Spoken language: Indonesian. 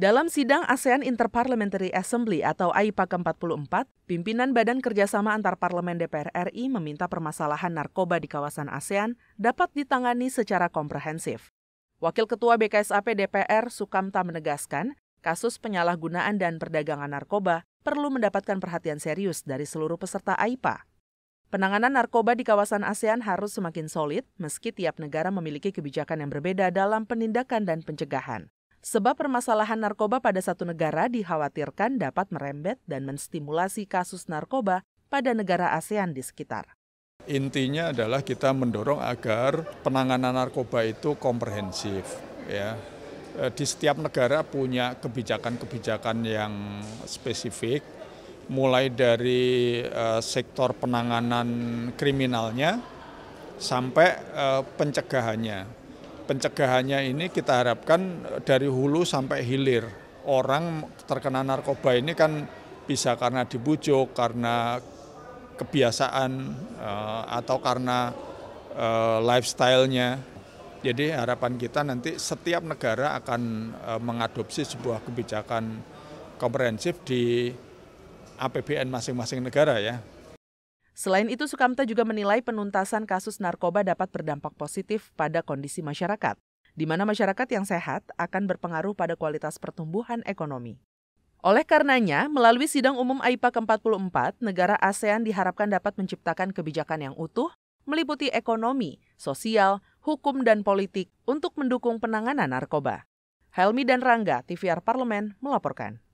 Dalam sidang ASEAN Interparliamentary Assembly atau AIPA ke-44, pimpinan Badan Kerjasama Antar Parlemen DPR RI meminta permasalahan narkoba di kawasan ASEAN dapat ditangani secara komprehensif. Wakil Ketua BKSAP DPR Sukamta menegaskan, kasus penyalahgunaan dan perdagangan narkoba perlu mendapatkan perhatian serius dari seluruh peserta AIPA. Penanganan narkoba di kawasan ASEAN harus semakin solid meski tiap negara memiliki kebijakan yang berbeda dalam penindakan dan pencegahan sebab permasalahan narkoba pada satu negara dikhawatirkan dapat merembet dan menstimulasi kasus narkoba pada negara ASEAN di sekitar. Intinya adalah kita mendorong agar penanganan narkoba itu komprehensif ya. E, di setiap negara punya kebijakan-kebijakan yang spesifik mulai dari e, sektor penanganan kriminalnya sampai e, pencegahannya pencegahannya ini kita harapkan eh, dari hulu sampai hilir. Orang terkena narkoba ini kan bisa karena dibujuk, karena kebiasaan eh, atau karena eh, lifestyle-nya. Jadi harapan kita nanti setiap negara akan mengadopsi sebuah kebijakan komprehensif di APBN masing-masing negara ya. Selain itu, Sukamta juga menilai penuntasan kasus narkoba dapat berdampak positif pada kondisi masyarakat, di mana masyarakat yang sehat akan berpengaruh pada kualitas pertumbuhan ekonomi. Oleh karenanya, melalui sidang umum AIPA ke-44, negara ASEAN diharapkan dapat menciptakan kebijakan yang utuh, meliputi ekonomi, sosial, hukum, dan politik untuk mendukung penanganan narkoba. Helmi dan Rangga, TVR Parlemen, melaporkan.